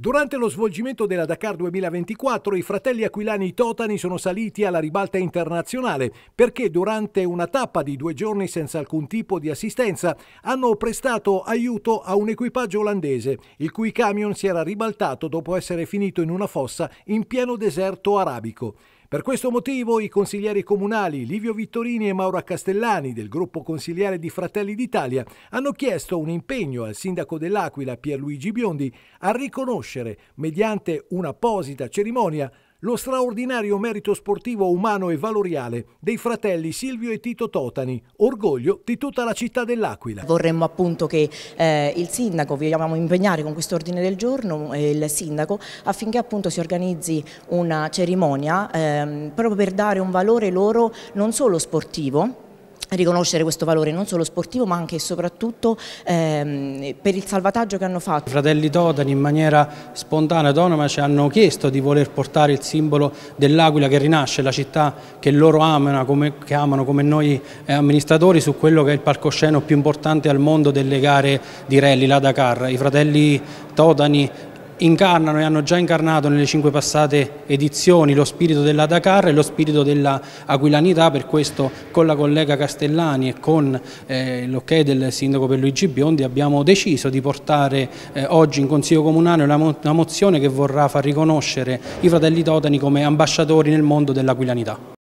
Durante lo svolgimento della Dakar 2024 i fratelli aquilani Totani sono saliti alla ribalta internazionale perché durante una tappa di due giorni senza alcun tipo di assistenza hanno prestato aiuto a un equipaggio olandese il cui camion si era ribaltato dopo essere finito in una fossa in pieno deserto arabico. Per questo motivo i consiglieri comunali Livio Vittorini e Maura Castellani del gruppo consigliare di Fratelli d'Italia hanno chiesto un impegno al sindaco dell'Aquila Pierluigi Biondi a riconoscere, mediante un'apposita cerimonia, lo straordinario merito sportivo umano e valoriale dei fratelli Silvio e Tito Totani, orgoglio di tutta la città dell'Aquila. Vorremmo appunto che eh, il sindaco, vi vogliamo impegnare con questo ordine del giorno, eh, il sindaco, affinché appunto si organizzi una cerimonia eh, proprio per dare un valore loro non solo sportivo, riconoscere questo valore non solo sportivo ma anche e soprattutto ehm, per il salvataggio che hanno fatto. I fratelli Totani in maniera spontanea e autonoma ci hanno chiesto di voler portare il simbolo dell'Aquila che rinasce, la città che loro amano come, che amano come noi eh, amministratori su quello che è il palcosceno più importante al mondo delle gare di rally, la Dakar. I fratelli Totani incarnano e hanno già incarnato nelle cinque passate edizioni lo spirito della Dakar e lo spirito dell'Aquilanità, per questo con la collega Castellani e con eh, l'ok del sindaco Perluigi Biondi abbiamo deciso di portare eh, oggi in Consiglio Comunale una, mo una mozione che vorrà far riconoscere i fratelli Totani come ambasciatori nel mondo dell'Aquilanità.